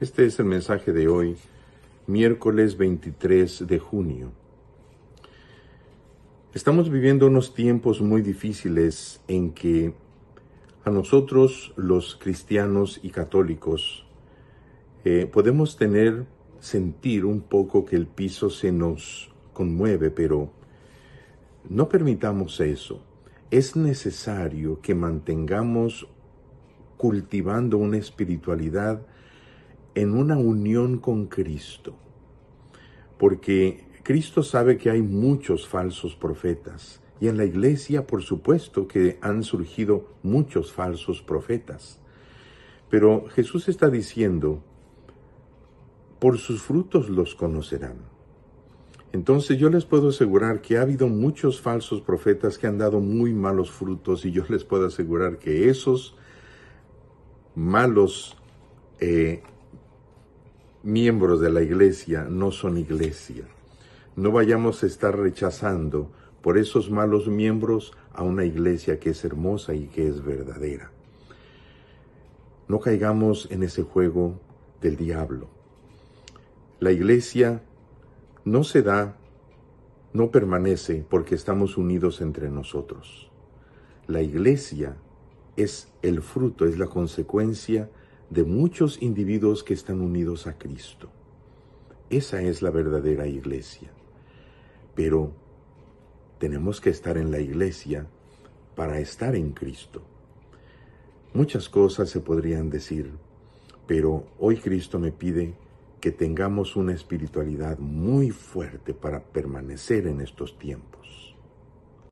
Este es el mensaje de hoy, miércoles 23 de junio. Estamos viviendo unos tiempos muy difíciles en que a nosotros los cristianos y católicos eh, podemos tener, sentir un poco que el piso se nos conmueve, pero no permitamos eso. Es necesario que mantengamos cultivando una espiritualidad en una unión con Cristo. Porque Cristo sabe que hay muchos falsos profetas y en la iglesia por supuesto que han surgido muchos falsos profetas. Pero Jesús está diciendo, por sus frutos los conocerán. Entonces yo les puedo asegurar que ha habido muchos falsos profetas que han dado muy malos frutos y yo les puedo asegurar que esos malos eh, miembros de la iglesia no son iglesia. No vayamos a estar rechazando por esos malos miembros a una iglesia que es hermosa y que es verdadera. No caigamos en ese juego del diablo. La iglesia no se da, no permanece porque estamos unidos entre nosotros. La iglesia es el fruto, es la consecuencia de muchos individuos que están unidos a Cristo. Esa es la verdadera iglesia. Pero tenemos que estar en la iglesia para estar en Cristo. Muchas cosas se podrían decir, pero hoy Cristo me pide que tengamos una espiritualidad muy fuerte para permanecer en estos tiempos.